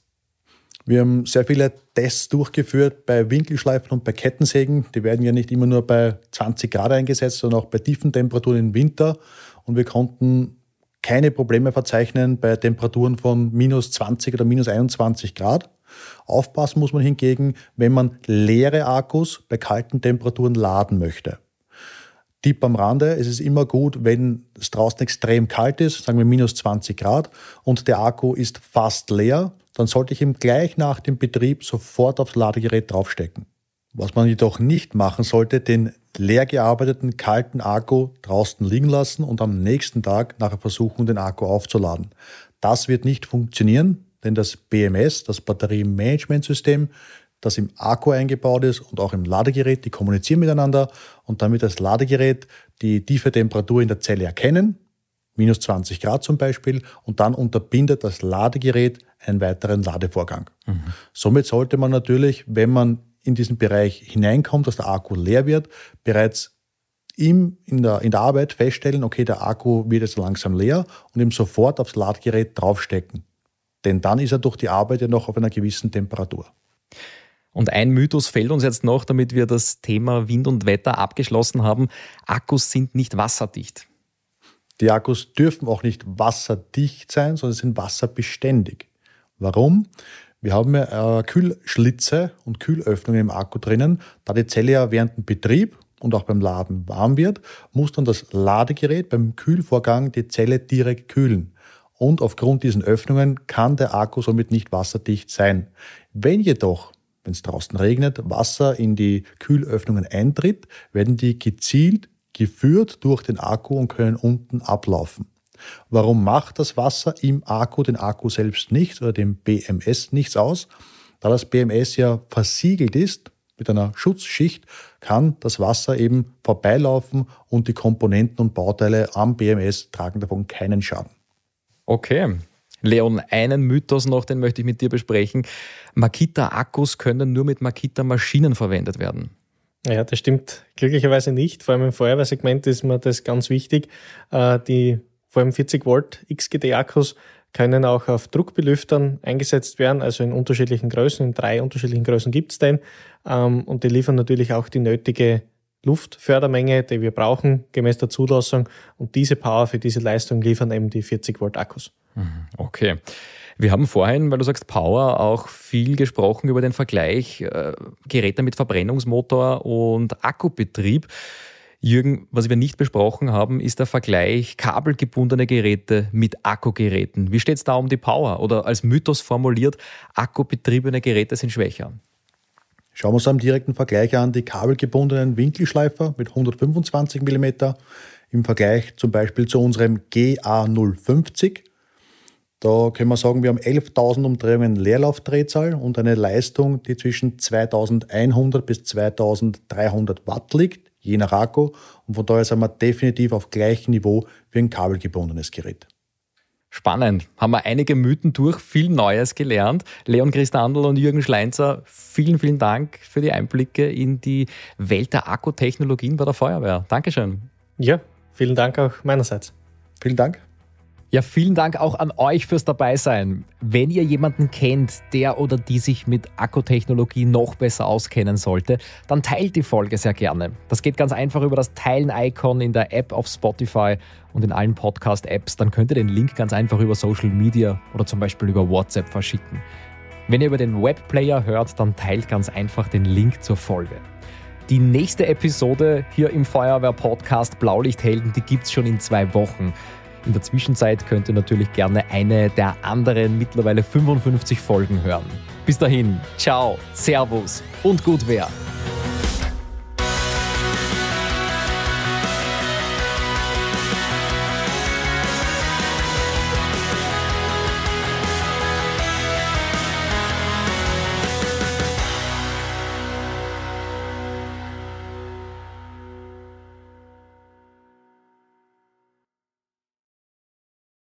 Wir haben sehr viele Tests durchgeführt bei Winkelschleifen und bei Kettensägen. Die werden ja nicht immer nur bei 20 Grad eingesetzt, sondern auch bei tiefen Temperaturen im Winter und wir konnten keine Probleme verzeichnen bei Temperaturen von minus 20 oder minus 21 Grad. Aufpassen muss man hingegen, wenn man leere Akkus bei kalten Temperaturen laden möchte. Tipp am Rande, es ist immer gut, wenn es draußen extrem kalt ist, sagen wir minus 20 Grad, und der Akku ist fast leer, dann sollte ich ihm gleich nach dem Betrieb sofort aufs Ladegerät draufstecken. Was man jedoch nicht machen sollte, den leer gearbeiteten kalten Akku draußen liegen lassen und am nächsten Tag nachher versuchen, den Akku aufzuladen. Das wird nicht funktionieren, denn das BMS, das Batteriemanagementsystem, das im Akku eingebaut ist und auch im Ladegerät, die kommunizieren miteinander und damit das Ladegerät die tiefe Temperatur in der Zelle erkennen, minus 20 Grad zum Beispiel, und dann unterbindet das Ladegerät einen weiteren Ladevorgang. Mhm. Somit sollte man natürlich, wenn man in diesen Bereich hineinkommt, dass der Akku leer wird, bereits im, in, der, in der Arbeit feststellen, okay, der Akku wird jetzt langsam leer und ihm sofort aufs Ladgerät draufstecken. Denn dann ist er durch die Arbeit ja noch auf einer gewissen Temperatur. Und ein Mythos fällt uns jetzt noch, damit wir das Thema Wind und Wetter abgeschlossen haben. Akkus sind nicht wasserdicht. Die Akkus dürfen auch nicht wasserdicht sein, sondern sind wasserbeständig. Warum? Wir haben äh, Kühlschlitze und Kühlöffnungen im Akku drinnen. Da die Zelle ja während dem Betrieb und auch beim Laden warm wird, muss dann das Ladegerät beim Kühlvorgang die Zelle direkt kühlen. Und aufgrund diesen Öffnungen kann der Akku somit nicht wasserdicht sein. Wenn jedoch, wenn es draußen regnet, Wasser in die Kühlöffnungen eintritt, werden die gezielt geführt durch den Akku und können unten ablaufen. Warum macht das Wasser im Akku den Akku selbst nicht oder dem BMS nichts aus? Da das BMS ja versiegelt ist mit einer Schutzschicht, kann das Wasser eben vorbeilaufen und die Komponenten und Bauteile am BMS tragen davon keinen Schaden. Okay. Leon, einen Mythos noch, den möchte ich mit dir besprechen. Makita-Akkus können nur mit Makita-Maschinen verwendet werden. Ja, das stimmt glücklicherweise nicht. Vor allem im Feuerwehrsegment ist mir das ganz wichtig. Äh, die vor allem 40 Volt XGT-Akkus können auch auf Druckbelüftern eingesetzt werden, also in unterschiedlichen Größen. In drei unterschiedlichen Größen gibt es den. Ähm, und die liefern natürlich auch die nötige Luftfördermenge, die wir brauchen, gemäß der Zulassung. Und diese Power für diese Leistung liefern eben die 40 Volt Akkus. Mhm, okay. Wir haben vorhin, weil du sagst Power, auch viel gesprochen über den Vergleich äh, Geräte mit Verbrennungsmotor und Akkubetrieb. Jürgen, was wir nicht besprochen haben, ist der Vergleich kabelgebundene Geräte mit Akkugeräten. Wie steht es da um die Power? Oder als Mythos formuliert, akkubetriebene Geräte sind schwächer. Schauen wir uns am direkten Vergleich an die kabelgebundenen Winkelschleifer mit 125 mm im Vergleich zum Beispiel zu unserem GA050. Da können wir sagen, wir haben 11.000 Umdrehungen Leerlaufdrehzahl und eine Leistung, die zwischen 2100 bis 2300 Watt liegt jener Rako und von daher sind wir definitiv auf gleichem Niveau wie ein kabelgebundenes Gerät. Spannend. Haben wir einige Mythen durch, viel Neues gelernt. Leon Christandl und Jürgen Schleinzer, vielen, vielen Dank für die Einblicke in die Welt der Akkutechnologien bei der Feuerwehr. Dankeschön. Ja, vielen Dank auch meinerseits. Vielen Dank. Ja, vielen Dank auch an euch fürs Dabeisein. Wenn ihr jemanden kennt, der oder die sich mit Akkutechnologie noch besser auskennen sollte, dann teilt die Folge sehr gerne. Das geht ganz einfach über das Teilen-Icon in der App auf Spotify und in allen Podcast-Apps. Dann könnt ihr den Link ganz einfach über Social Media oder zum Beispiel über WhatsApp verschicken. Wenn ihr über den Webplayer hört, dann teilt ganz einfach den Link zur Folge. Die nächste Episode hier im Feuerwehr-Podcast Blaulichthelden, die gibt es schon in zwei Wochen. In der Zwischenzeit könnt ihr natürlich gerne eine der anderen mittlerweile 55 Folgen hören. Bis dahin, ciao, Servus und gut wer.